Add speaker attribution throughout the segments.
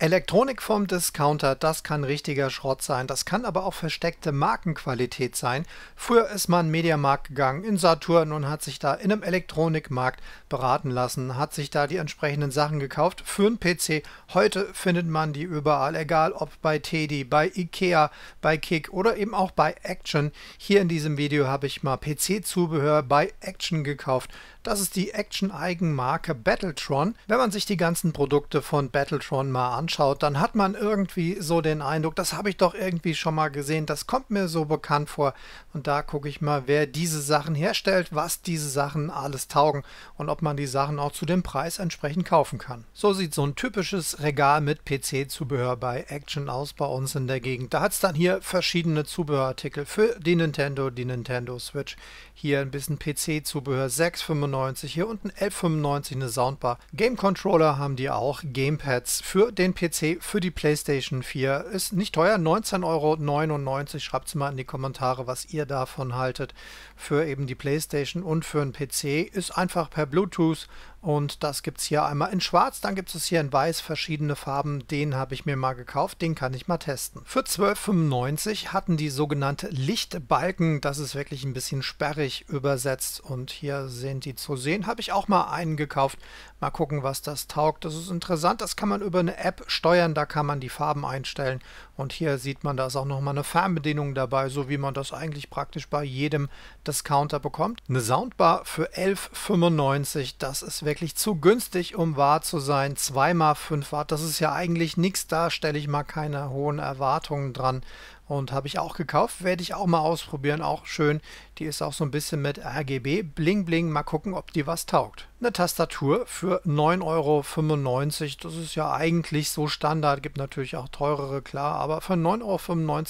Speaker 1: Elektronik vom Discounter, das kann richtiger Schrott sein, das kann aber auch versteckte Markenqualität sein. Früher ist man Mediamarkt gegangen, in Saturn und hat sich da in einem Elektronikmarkt beraten lassen, hat sich da die entsprechenden Sachen gekauft für einen PC. Heute findet man die überall, egal ob bei Teddy, bei Ikea, bei Kick oder eben auch bei Action. Hier in diesem Video habe ich mal PC-Zubehör bei Action gekauft. Das ist die Action-Eigenmarke Battletron. Wenn man sich die ganzen Produkte von Battletron mal anschaut, dann hat man irgendwie so den Eindruck, das habe ich doch irgendwie schon mal gesehen, das kommt mir so bekannt vor. Und da gucke ich mal, wer diese Sachen herstellt, was diese Sachen alles taugen und ob man die Sachen auch zu dem Preis entsprechend kaufen kann. So sieht so ein typisches Regal mit PC-Zubehör bei Action aus bei uns in der Gegend. Da hat es dann hier verschiedene Zubehörartikel für die Nintendo, die Nintendo Switch. Hier ein bisschen PC-Zubehör, 6,95 1195, hier unten 1195 eine Soundbar. Game Controller haben die auch, Gamepads für den PC, für die PlayStation 4. Ist nicht teuer, 19,99 Euro. Schreibt es mal in die Kommentare, was ihr davon haltet. Für eben die PlayStation und für einen PC ist einfach per Bluetooth und das gibt es hier einmal in schwarz, dann gibt es hier in weiß verschiedene Farben. Den habe ich mir mal gekauft, den kann ich mal testen. Für 12,95 hatten die sogenannte Lichtbalken, das ist wirklich ein bisschen sperrig übersetzt und hier sind die zu sehen. Habe ich auch mal einen gekauft, mal gucken, was das taugt. Das ist interessant, das kann man über eine App steuern, da kann man die Farben einstellen und hier sieht man, da ist auch nochmal eine Fernbedienung dabei, so wie man das eigentlich praktisch bei jedem Discounter bekommt. Eine Soundbar für 11,95, das ist wirklich tatsächlich zu günstig, um wahr zu sein. 2 x 5 Watt, das ist ja eigentlich nichts, da stelle ich mal keine hohen Erwartungen dran. Und habe ich auch gekauft, werde ich auch mal ausprobieren, auch schön. Die ist auch so ein bisschen mit RGB, bling bling, mal gucken, ob die was taugt. Eine Tastatur für 9,95 Euro, das ist ja eigentlich so Standard, gibt natürlich auch teurere, klar, aber für 9,95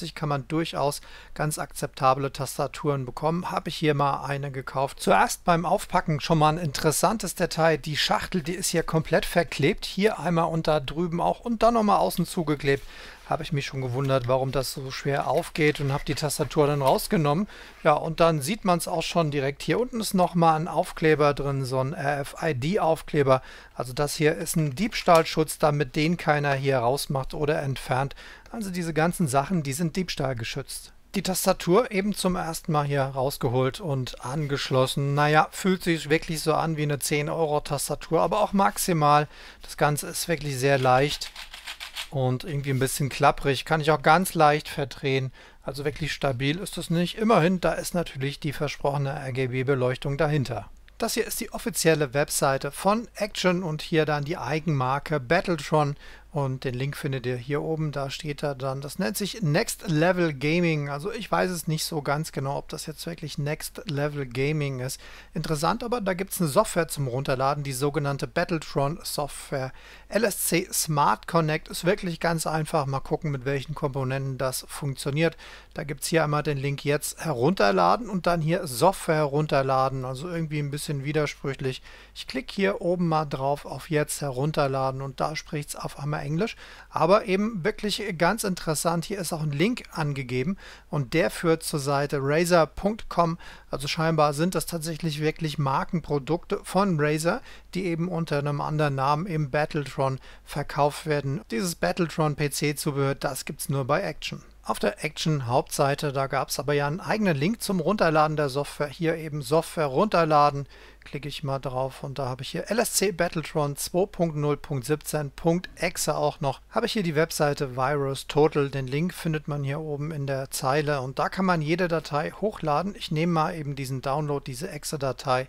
Speaker 1: Euro kann man durchaus ganz akzeptable Tastaturen bekommen. Habe ich hier mal eine gekauft. Zuerst beim Aufpacken schon mal ein interessantes Detail, die Schachtel, die ist hier komplett verklebt, hier einmal und da drüben auch und dann nochmal außen zugeklebt habe ich mich schon gewundert, warum das so schwer aufgeht und habe die Tastatur dann rausgenommen. Ja, und dann sieht man es auch schon direkt. Hier unten ist nochmal ein Aufkleber drin, so ein RFID-Aufkleber. Also das hier ist ein Diebstahlschutz, damit den keiner hier rausmacht oder entfernt. Also diese ganzen Sachen, die sind diebstahlgeschützt die Tastatur eben zum ersten Mal hier rausgeholt und angeschlossen. Naja, fühlt sich wirklich so an wie eine 10-Euro-Tastatur, aber auch maximal. Das Ganze ist wirklich sehr leicht und irgendwie ein bisschen klapprig. Kann ich auch ganz leicht verdrehen. Also wirklich stabil ist es nicht. Immerhin, da ist natürlich die versprochene RGB-Beleuchtung dahinter. Das hier ist die offizielle Webseite von Action und hier dann die Eigenmarke Battletron, und den Link findet ihr hier oben, da steht da dann, das nennt sich Next Level Gaming. Also ich weiß es nicht so ganz genau, ob das jetzt wirklich Next Level Gaming ist. Interessant aber, da gibt es eine Software zum Runterladen, die sogenannte Battletron Software. LSC Smart Connect ist wirklich ganz einfach. Mal gucken, mit welchen Komponenten das funktioniert. Da gibt es hier einmal den Link jetzt herunterladen und dann hier Software herunterladen. Also irgendwie ein bisschen widersprüchlich. Ich klicke hier oben mal drauf auf jetzt herunterladen und da spricht es auf einmal immer Englisch, aber eben wirklich ganz interessant. Hier ist auch ein Link angegeben und der führt zur Seite Razer.com. Also scheinbar sind das tatsächlich wirklich Markenprodukte von Razer, die eben unter einem anderen Namen im Battletron verkauft werden. Dieses Battletron PC-Zubehör, das gibt es nur bei Action auf der Action-Hauptseite. Da gab es aber ja einen eigenen Link zum Runterladen der Software. Hier eben Software runterladen. Klicke ich mal drauf und da habe ich hier LSC Battletron 2.0.17.exe auch noch. Habe ich hier die Webseite Virus Total. Den Link findet man hier oben in der Zeile und da kann man jede Datei hochladen. Ich nehme mal eben diesen Download, diese Exe-Datei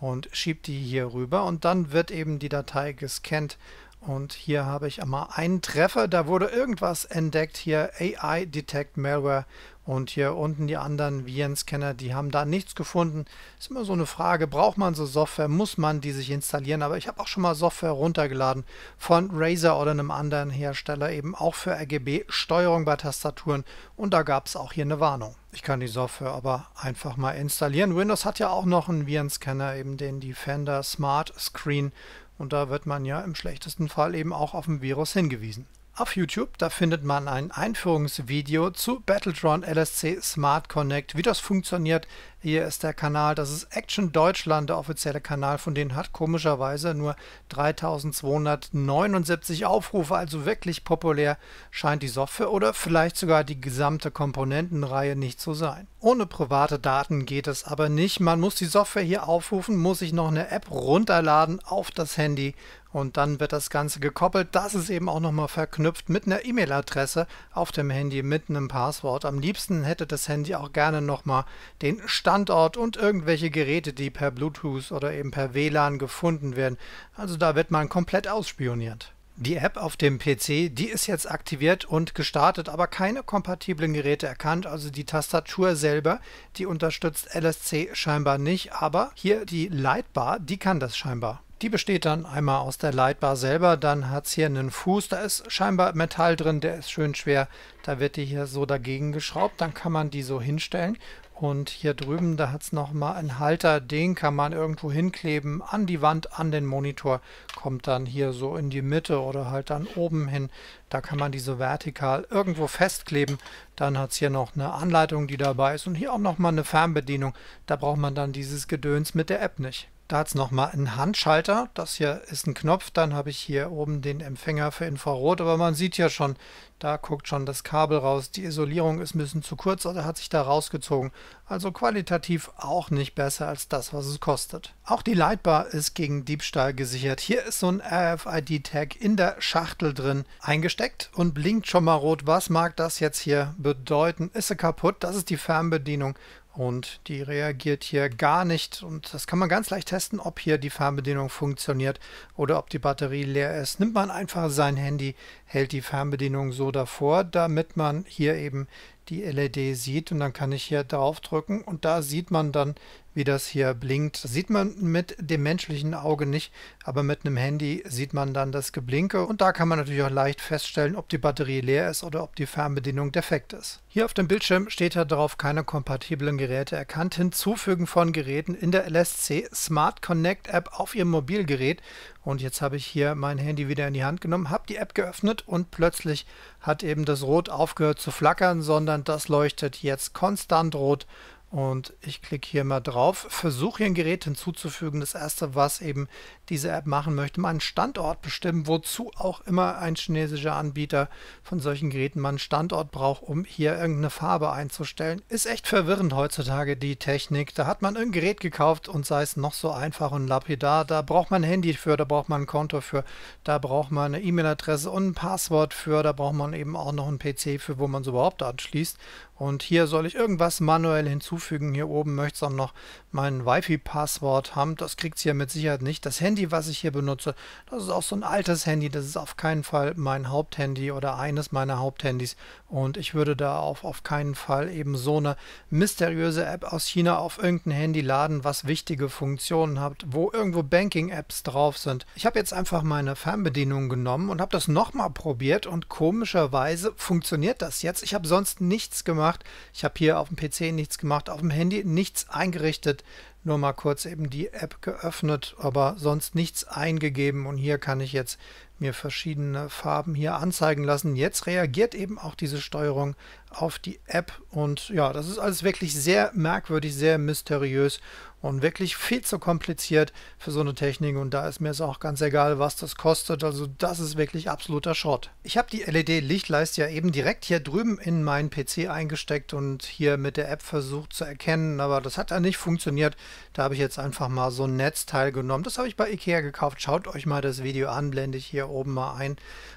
Speaker 1: und schiebe die hier rüber und dann wird eben die Datei gescannt und hier habe ich einmal einen Treffer. Da wurde irgendwas entdeckt. Hier AI Detect Malware. Und hier unten die anderen Virenscanner, die haben da nichts gefunden. Ist immer so eine Frage, braucht man so Software, muss man die sich installieren? Aber ich habe auch schon mal Software runtergeladen von Razer oder einem anderen Hersteller, eben auch für RGB-Steuerung bei Tastaturen. Und da gab es auch hier eine Warnung. Ich kann die Software aber einfach mal installieren. Windows hat ja auch noch einen Virenscanner, eben den Defender Smart Screen. Und da wird man ja im schlechtesten Fall eben auch auf ein Virus hingewiesen auf YouTube. Da findet man ein Einführungsvideo zu Battletron LSC Smart Connect, wie das funktioniert. Hier ist der Kanal, das ist Action Deutschland, der offizielle Kanal von denen hat komischerweise nur 3279 Aufrufe, also wirklich populär scheint die Software oder vielleicht sogar die gesamte Komponentenreihe nicht zu sein. Ohne private Daten geht es aber nicht. Man muss die Software hier aufrufen, muss sich noch eine App runterladen auf das Handy und dann wird das Ganze gekoppelt. Das ist eben auch nochmal verknüpft mit einer E-Mail-Adresse auf dem Handy mit einem Passwort. Am liebsten hätte das Handy auch gerne nochmal den Standort und irgendwelche Geräte, die per Bluetooth oder eben per WLAN gefunden werden. Also da wird man komplett ausspioniert. Die App auf dem PC, die ist jetzt aktiviert und gestartet, aber keine kompatiblen Geräte erkannt. Also die Tastatur selber, die unterstützt LSC scheinbar nicht, aber hier die Lightbar, die kann das scheinbar. Die besteht dann einmal aus der Leitbar selber, dann hat es hier einen Fuß, da ist scheinbar Metall drin, der ist schön schwer. Da wird die hier so dagegen geschraubt, dann kann man die so hinstellen. Und hier drüben, da hat es nochmal einen Halter, den kann man irgendwo hinkleben, an die Wand, an den Monitor, kommt dann hier so in die Mitte oder halt dann oben hin. Da kann man diese vertikal irgendwo festkleben. Dann hat es hier noch eine Anleitung, die dabei ist und hier auch nochmal eine Fernbedienung. Da braucht man dann dieses Gedöns mit der App nicht. Da hat es nochmal einen Handschalter. Das hier ist ein Knopf. Dann habe ich hier oben den Empfänger für Infrarot. Aber man sieht ja schon, da guckt schon das Kabel raus. Die Isolierung ist ein bisschen zu kurz oder also hat sich da rausgezogen. Also qualitativ auch nicht besser als das, was es kostet. Auch die Lightbar ist gegen Diebstahl gesichert. Hier ist so ein RFID-Tag in der Schachtel drin eingesteckt und blinkt schon mal rot. Was mag das jetzt hier bedeuten? Ist sie kaputt? Das ist die Fernbedienung und die reagiert hier gar nicht und das kann man ganz leicht testen, ob hier die Fernbedienung funktioniert oder ob die Batterie leer ist. Nimmt man einfach sein Handy, hält die Fernbedienung so davor, damit man hier eben die LED sieht und dann kann ich hier drauf drücken und da sieht man dann wie das hier blinkt, sieht man mit dem menschlichen Auge nicht, aber mit einem Handy sieht man dann das Geblinke und da kann man natürlich auch leicht feststellen, ob die Batterie leer ist oder ob die Fernbedienung defekt ist. Hier auf dem Bildschirm steht ja drauf, keine kompatiblen Geräte erkannt. Hinzufügen von Geräten in der LSC Smart Connect App auf Ihrem Mobilgerät und jetzt habe ich hier mein Handy wieder in die Hand genommen, habe die App geöffnet und plötzlich hat eben das Rot aufgehört zu flackern, sondern das leuchtet jetzt konstant rot und ich klicke hier mal drauf, versuche hier ein Gerät hinzuzufügen. Das erste, was eben diese App machen möchte, mal einen Standort bestimmen, wozu auch immer ein chinesischer Anbieter von solchen Geräten mal einen Standort braucht, um hier irgendeine Farbe einzustellen. Ist echt verwirrend heutzutage die Technik. Da hat man ein Gerät gekauft und sei es noch so einfach und lapidar. Da braucht man ein Handy für, da braucht man ein Konto für, da braucht man eine E-Mail-Adresse und ein Passwort für, da braucht man eben auch noch einen PC für, wo man es überhaupt anschließt. Und hier soll ich irgendwas manuell hinzufügen hinzufügen. Hier oben möchte ich dann noch mein Wi-Fi-Passwort haben. Das kriegt es hier mit Sicherheit nicht. Das Handy, was ich hier benutze, das ist auch so ein altes Handy. Das ist auf keinen Fall mein Haupthandy oder eines meiner Haupthandys. Und ich würde da auf, auf keinen Fall eben so eine mysteriöse App aus China auf irgendein Handy laden, was wichtige Funktionen hat, wo irgendwo Banking-Apps drauf sind. Ich habe jetzt einfach meine Fernbedienung genommen und habe das nochmal probiert und komischerweise funktioniert das jetzt. Ich habe sonst nichts gemacht. Ich habe hier auf dem PC nichts gemacht gemacht, auf dem Handy nichts eingerichtet, nur mal kurz eben die App geöffnet, aber sonst nichts eingegeben und hier kann ich jetzt mir verschiedene Farben hier anzeigen lassen. Jetzt reagiert eben auch diese Steuerung auf die App und ja, das ist alles wirklich sehr merkwürdig, sehr mysteriös und wirklich viel zu kompliziert für so eine Technik und da ist mir es auch ganz egal, was das kostet, also das ist wirklich absoluter Schrott. Ich habe die LED-Lichtleiste ja eben direkt hier drüben in meinen PC eingesteckt und hier mit der App versucht zu erkennen, aber das hat ja nicht funktioniert. Da habe ich jetzt einfach mal so ein Netzteil genommen. Das habe ich bei Ikea gekauft. Schaut euch mal das Video an, blende ich hier oben mal ein,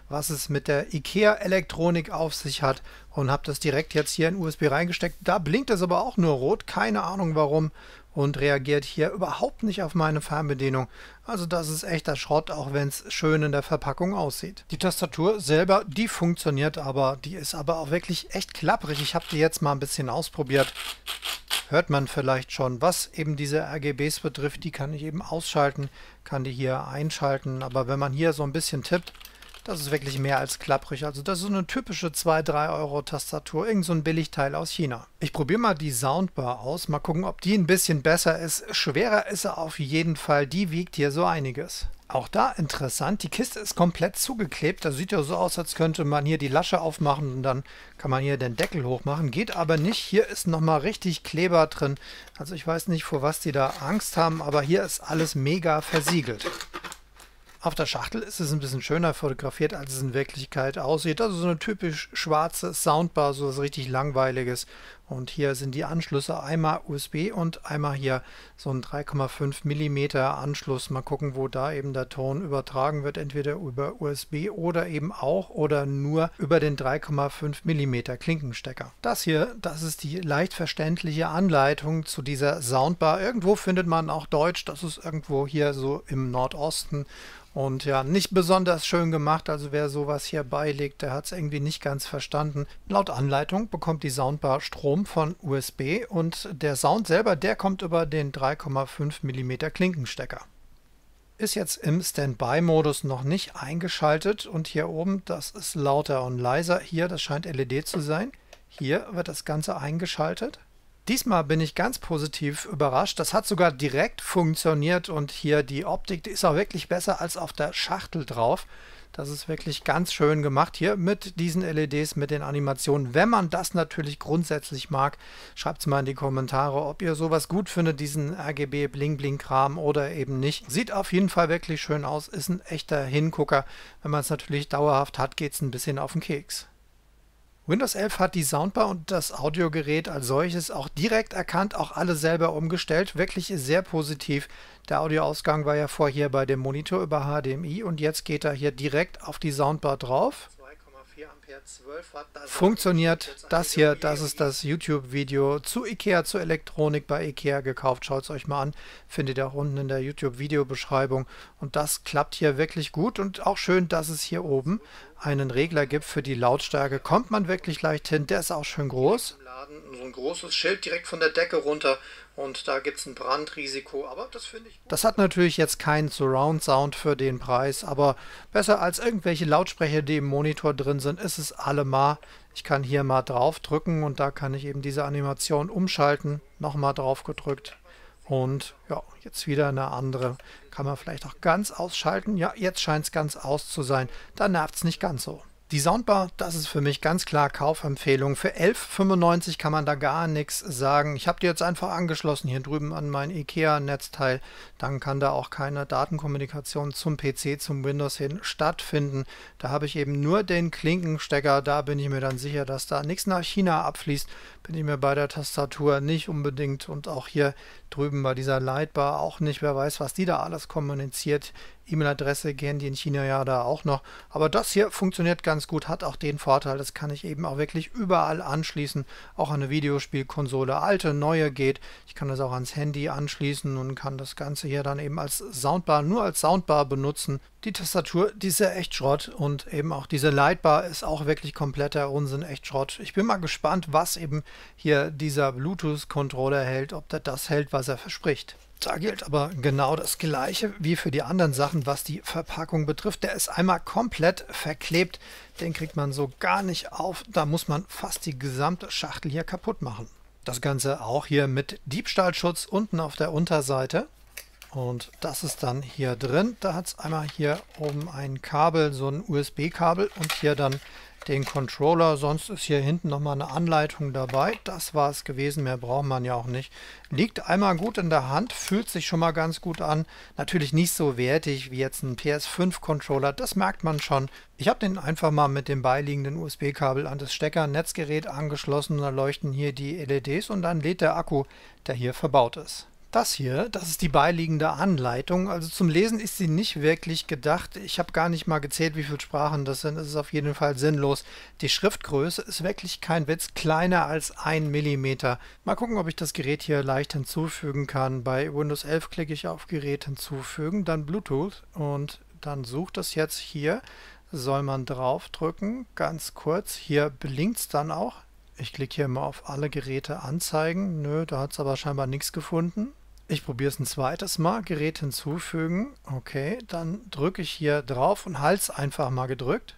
Speaker 1: was es mit der IKEA-Elektronik auf sich hat und habe das direkt jetzt hier in USB reingesteckt. Da blinkt es aber auch nur rot, keine Ahnung warum und reagiert hier überhaupt nicht auf meine Fernbedienung. Also das ist echter Schrott, auch wenn es schön in der Verpackung aussieht. Die Tastatur selber, die funktioniert aber, die ist aber auch wirklich echt klapprig. Ich habe die jetzt mal ein bisschen ausprobiert hört man vielleicht schon, was eben diese RGBs betrifft. Die kann ich eben ausschalten, kann die hier einschalten. Aber wenn man hier so ein bisschen tippt, das ist wirklich mehr als klapprig. Also das ist so eine typische 2-3 Euro Tastatur. Irgend so ein Billigteil aus China. Ich probiere mal die Soundbar aus. Mal gucken, ob die ein bisschen besser ist. Schwerer ist sie auf jeden Fall. Die wiegt hier so einiges. Auch da interessant, die Kiste ist komplett zugeklebt. Das sieht ja so aus, als könnte man hier die Lasche aufmachen und dann kann man hier den Deckel hochmachen. Geht aber nicht. Hier ist nochmal richtig Kleber drin. Also ich weiß nicht, vor was die da Angst haben, aber hier ist alles mega versiegelt. Auf der Schachtel ist es ein bisschen schöner fotografiert, als es in Wirklichkeit aussieht. Also so eine typisch schwarze Soundbar, so was richtig langweiliges, und hier sind die Anschlüsse einmal USB und einmal hier so ein 3,5 mm Anschluss. Mal gucken, wo da eben der Ton übertragen wird, entweder über USB oder eben auch oder nur über den 3,5 mm Klinkenstecker. Das hier, das ist die leicht verständliche Anleitung zu dieser Soundbar. Irgendwo findet man auch Deutsch, das ist irgendwo hier so im Nordosten und ja, nicht besonders schön gemacht, also wer sowas hier beilegt, der hat es irgendwie nicht ganz verstanden. Laut Anleitung bekommt die Soundbar Strom Strom von USB und der Sound selber, der kommt über den 3,5 mm Klinkenstecker. Ist jetzt im Standby-Modus noch nicht eingeschaltet und hier oben, das ist lauter und leiser. Hier, das scheint LED zu sein. Hier wird das Ganze eingeschaltet. Diesmal bin ich ganz positiv überrascht. Das hat sogar direkt funktioniert und hier die Optik die ist auch wirklich besser als auf der Schachtel drauf. Das ist wirklich ganz schön gemacht hier mit diesen LEDs, mit den Animationen. Wenn man das natürlich grundsätzlich mag, schreibt es mal in die Kommentare, ob ihr sowas gut findet, diesen RGB Bling Bling Kram oder eben nicht. Sieht auf jeden Fall wirklich schön aus, ist ein echter Hingucker. Wenn man es natürlich dauerhaft hat, geht es ein bisschen auf den Keks. Windows 11 hat die Soundbar und das Audiogerät als solches auch direkt erkannt, auch alle selber umgestellt. Wirklich sehr positiv. Der Audioausgang war ja vorher bei dem Monitor über HDMI und jetzt geht er hier direkt auf die Soundbar drauf. 2,4 Ampere, 12 Watt. Funktioniert das hier, das ist das YouTube-Video zu Ikea, zur Elektronik bei Ikea gekauft. Schaut es euch mal an, findet ihr auch unten in der YouTube-Videobeschreibung. Und das klappt hier wirklich gut und auch schön, dass es hier oben einen Regler gibt für die Lautstärke, kommt man wirklich leicht hin. Der ist auch schön groß. so ein großes Schild direkt von der Decke runter und da gibt es ein Brandrisiko, aber das finde ich... Gut. Das hat natürlich jetzt keinen Surround-Sound für den Preis, aber besser als irgendwelche Lautsprecher, die im Monitor drin sind, ist es allemal. Ich kann hier mal drauf drücken und da kann ich eben diese Animation umschalten. Nochmal drauf gedrückt, und ja, jetzt wieder eine andere. Kann man vielleicht auch ganz ausschalten. Ja, jetzt scheint es ganz aus zu sein. Da nervt es nicht ganz so. Die Soundbar, das ist für mich ganz klar Kaufempfehlung. Für 11,95 kann man da gar nichts sagen. Ich habe die jetzt einfach angeschlossen hier drüben an mein IKEA-Netzteil. Dann kann da auch keine Datenkommunikation zum PC, zum Windows hin stattfinden. Da habe ich eben nur den Klinkenstecker. Da bin ich mir dann sicher, dass da nichts nach China abfließt. Bin ich mir bei der Tastatur nicht unbedingt und auch hier drüben bei dieser Lightbar auch nicht. Wer weiß, was die da alles kommuniziert. E-Mail-Adresse gehen die in China ja da auch noch. Aber das hier funktioniert ganz gut, hat auch den Vorteil, das kann ich eben auch wirklich überall anschließen. Auch an eine Videospielkonsole, alte, neue geht. Ich kann das auch ans Handy anschließen und kann das Ganze hier dann eben als Soundbar, nur als Soundbar benutzen. Die Tastatur, die ist ja echt Schrott und eben auch diese Lightbar ist auch wirklich kompletter Unsinn, echt Schrott. Ich bin mal gespannt, was eben hier dieser Bluetooth-Controller hält, ob der das hält, was er verspricht. Da gilt aber genau das gleiche wie für die anderen Sachen, was die Verpackung betrifft. Der ist einmal komplett verklebt, den kriegt man so gar nicht auf, da muss man fast die gesamte Schachtel hier kaputt machen. Das Ganze auch hier mit Diebstahlschutz unten auf der Unterseite. Und das ist dann hier drin. Da hat es einmal hier oben ein Kabel, so ein USB-Kabel und hier dann den Controller. Sonst ist hier hinten noch mal eine Anleitung dabei. Das war es gewesen, mehr braucht man ja auch nicht. Liegt einmal gut in der Hand, fühlt sich schon mal ganz gut an. Natürlich nicht so wertig wie jetzt ein PS5-Controller, das merkt man schon. Ich habe den einfach mal mit dem beiliegenden USB-Kabel an das Stecker-Netzgerät angeschlossen. Da leuchten hier die LEDs und dann lädt der Akku, der hier verbaut ist. Das hier, das ist die beiliegende Anleitung. Also zum Lesen ist sie nicht wirklich gedacht. Ich habe gar nicht mal gezählt, wie viele Sprachen das sind. Es ist auf jeden Fall sinnlos. Die Schriftgröße ist wirklich kein Witz, kleiner als 1 mm. Mal gucken, ob ich das Gerät hier leicht hinzufügen kann. Bei Windows 11 klicke ich auf Gerät hinzufügen, dann Bluetooth und dann sucht das jetzt hier. Soll man draufdrücken, ganz kurz. Hier blinkt es dann auch. Ich klicke hier mal auf alle Geräte anzeigen. Nö, da hat es aber scheinbar nichts gefunden. Ich probiere es ein zweites Mal. Gerät hinzufügen. Okay, dann drücke ich hier drauf und halte es einfach mal gedrückt.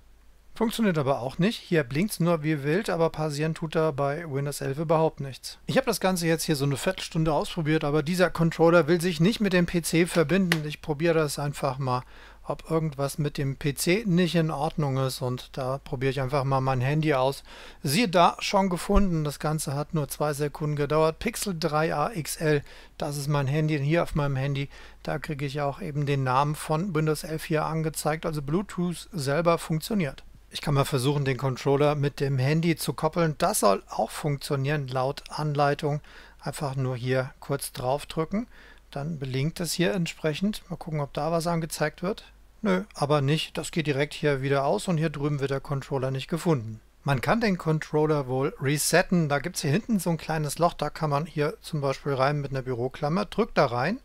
Speaker 1: Funktioniert aber auch nicht. Hier blinkt es nur wie wild, aber passieren tut da bei Windows 11 überhaupt nichts. Ich habe das Ganze jetzt hier so eine Viertelstunde ausprobiert, aber dieser Controller will sich nicht mit dem PC verbinden. Ich probiere das einfach mal ob irgendwas mit dem PC nicht in Ordnung ist und da probiere ich einfach mal mein Handy aus. Siehe da, schon gefunden, das Ganze hat nur zwei Sekunden gedauert. Pixel 3a XL, das ist mein Handy, hier auf meinem Handy, da kriege ich auch eben den Namen von Windows 11 hier angezeigt, also Bluetooth selber funktioniert. Ich kann mal versuchen, den Controller mit dem Handy zu koppeln. Das soll auch funktionieren laut Anleitung. Einfach nur hier kurz drauf drücken. Dann belinkt es hier entsprechend. Mal gucken, ob da was angezeigt wird. Nö, aber nicht. Das geht direkt hier wieder aus und hier drüben wird der Controller nicht gefunden. Man kann den Controller wohl resetten. Da gibt es hier hinten so ein kleines Loch, da kann man hier zum Beispiel rein mit einer Büroklammer, drückt da rein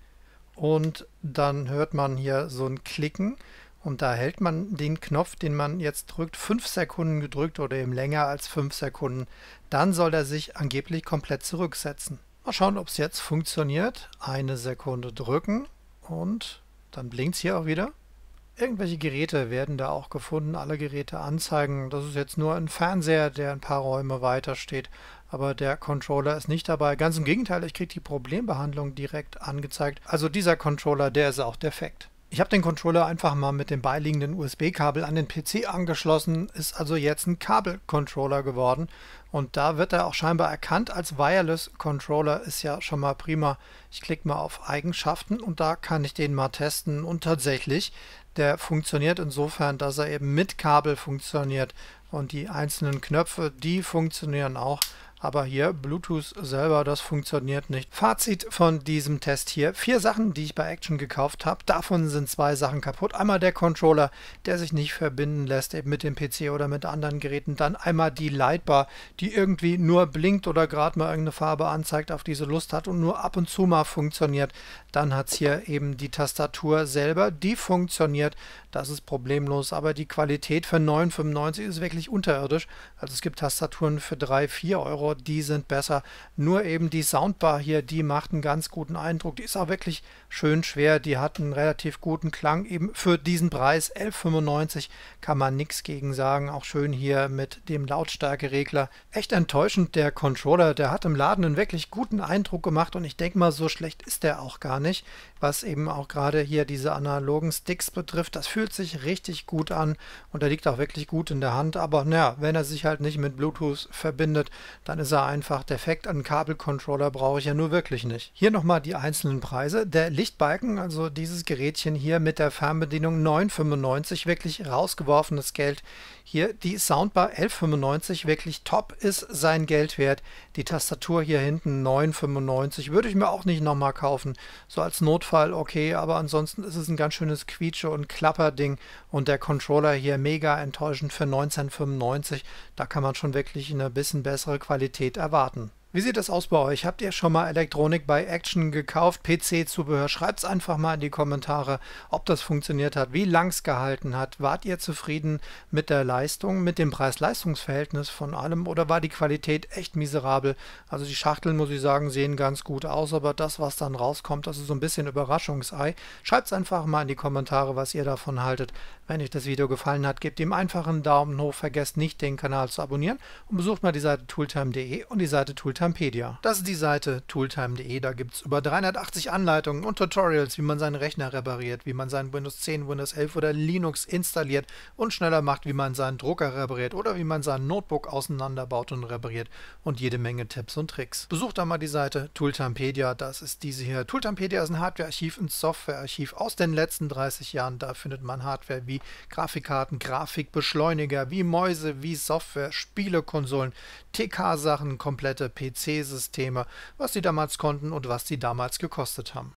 Speaker 1: und dann hört man hier so ein Klicken und da hält man den Knopf, den man jetzt drückt, 5 Sekunden gedrückt oder eben länger als 5 Sekunden. Dann soll er sich angeblich komplett zurücksetzen. Mal schauen, ob es jetzt funktioniert. Eine Sekunde drücken und dann blinkt es hier auch wieder. Irgendwelche Geräte werden da auch gefunden, alle Geräte anzeigen. Das ist jetzt nur ein Fernseher, der ein paar Räume weiter steht, aber der Controller ist nicht dabei. Ganz im Gegenteil, ich kriege die Problembehandlung direkt angezeigt. Also dieser Controller, der ist auch defekt. Ich habe den Controller einfach mal mit dem beiliegenden USB-Kabel an den PC angeschlossen, ist also jetzt ein Kabel-Controller geworden und da wird er auch scheinbar erkannt als Wireless Controller, ist ja schon mal prima. Ich klicke mal auf Eigenschaften und da kann ich den mal testen und tatsächlich, der funktioniert insofern, dass er eben mit Kabel funktioniert und die einzelnen Knöpfe, die funktionieren auch aber hier Bluetooth selber, das funktioniert nicht. Fazit von diesem Test hier. Vier Sachen, die ich bei Action gekauft habe. Davon sind zwei Sachen kaputt. Einmal der Controller, der sich nicht verbinden lässt eben mit dem PC oder mit anderen Geräten. Dann einmal die Lightbar, die irgendwie nur blinkt oder gerade mal irgendeine Farbe anzeigt, auf die sie Lust hat und nur ab und zu mal funktioniert. Dann hat es hier eben die Tastatur selber, die funktioniert das ist problemlos, aber die Qualität für 9,95 ist wirklich unterirdisch. Also es gibt Tastaturen für 3, 4 Euro, die sind besser. Nur eben die Soundbar hier, die macht einen ganz guten Eindruck. Die ist auch wirklich schön schwer, die hat einen relativ guten Klang. Eben für diesen Preis 11,95 kann man nichts gegen sagen. Auch schön hier mit dem Lautstärkeregler. Echt enttäuschend, der Controller, der hat im Laden einen wirklich guten Eindruck gemacht und ich denke mal, so schlecht ist der auch gar nicht. Was eben auch gerade hier diese analogen Sticks betrifft, das fühlt sich richtig gut an und er liegt auch wirklich gut in der Hand, aber naja, wenn er sich halt nicht mit Bluetooth verbindet, dann ist er einfach defekt. Einen Kabelcontroller brauche ich ja nur wirklich nicht. Hier nochmal die einzelnen Preise. Der Lichtbalken, also dieses Gerätchen hier mit der Fernbedienung 9,95, wirklich rausgeworfenes Geld. Hier die Soundbar 11,95, wirklich top ist sein Geld wert. Die Tastatur hier hinten 9,95, würde ich mir auch nicht nochmal kaufen. So als Notfall okay, aber ansonsten ist es ein ganz schönes Quietsche und Klapper Super-Ding und der Controller hier mega enttäuschend für 1995. Da kann man schon wirklich eine bisschen bessere Qualität erwarten. Wie sieht das aus bei euch? Habt ihr schon mal Elektronik bei Action gekauft? PC-Zubehör? Schreibt es einfach mal in die Kommentare, ob das funktioniert hat, wie lang es gehalten hat. Wart ihr zufrieden mit der Leistung, mit dem Preis-Leistungs-Verhältnis von allem oder war die Qualität echt miserabel? Also die Schachteln, muss ich sagen, sehen ganz gut aus, aber das, was dann rauskommt, das ist so ein bisschen Überraschungsei. Schreibt es einfach mal in die Kommentare, was ihr davon haltet. Wenn euch das Video gefallen hat, gebt ihm einfach einen Daumen hoch, vergesst nicht, den Kanal zu abonnieren und besucht mal die Seite tooltime.de und die Seite tooltime.de. Tooltimepedia. Das ist die Seite tooltime.de, da gibt es über 380 Anleitungen und Tutorials, wie man seinen Rechner repariert, wie man seinen Windows 10, Windows 11 oder Linux installiert und schneller macht, wie man seinen Drucker repariert oder wie man sein Notebook auseinanderbaut und repariert und jede Menge Tipps und Tricks. Besucht da mal die Seite Tooltimepedia, das ist diese hier. Tooltimepedia ist ein Hardwarearchiv ein Softwarearchiv aus den letzten 30 Jahren. Da findet man Hardware wie Grafikkarten, Grafikbeschleuniger, wie Mäuse, wie Software, Spielekonsolen, TK-Sachen, komplette PC-Systeme, was sie damals konnten und was sie damals gekostet haben.